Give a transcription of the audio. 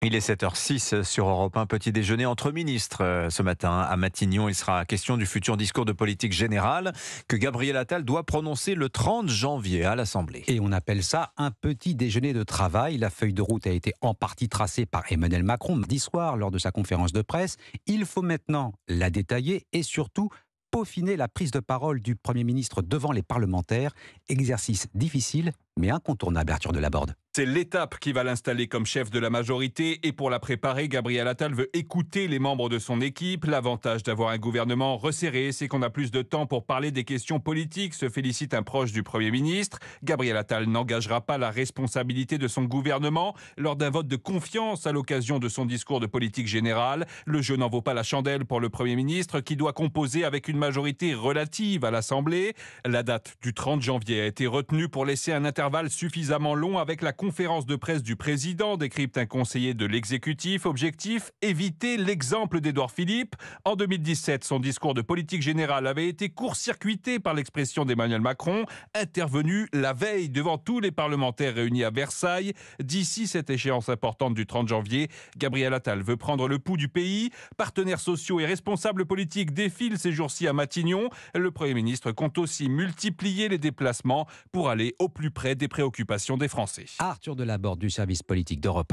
Il est 7h06 sur Europe un petit déjeuner entre ministres. Euh, ce matin, à Matignon, il sera question du futur discours de politique générale que Gabriel Attal doit prononcer le 30 janvier à l'Assemblée. Et on appelle ça un petit déjeuner de travail. La feuille de route a été en partie tracée par Emmanuel Macron mardi soir lors de sa conférence de presse. Il faut maintenant la détailler et surtout peaufiner la prise de parole du Premier ministre devant les parlementaires, exercice difficile mais de la Borde. C'est l'étape qui va l'installer comme chef de la majorité et pour la préparer, Gabriel Attal veut écouter les membres de son équipe. L'avantage d'avoir un gouvernement resserré, c'est qu'on a plus de temps pour parler des questions politiques, se félicite un proche du Premier ministre. Gabriel Attal n'engagera pas la responsabilité de son gouvernement lors d'un vote de confiance à l'occasion de son discours de politique générale. Le jeu n'en vaut pas la chandelle pour le Premier ministre qui doit composer avec une majorité relative à l'Assemblée. La date du 30 janvier a été retenue pour laisser un intervention Intervalle suffisamment long avec la conférence de presse du président, décrypte un conseiller de l'exécutif. Objectif éviter l'exemple d'Édouard Philippe. En 2017, son discours de politique générale avait été court-circuité par l'expression d'Emmanuel Macron, intervenu la veille devant tous les parlementaires réunis à Versailles. D'ici cette échéance importante du 30 janvier, Gabriel Attal veut prendre le pouls du pays. Partenaires sociaux et responsables politiques défilent ces jours-ci à Matignon. Le Premier ministre compte aussi multiplier les déplacements pour aller au plus près des préoccupations des Français. Arthur de Delaborde du service politique d'Europe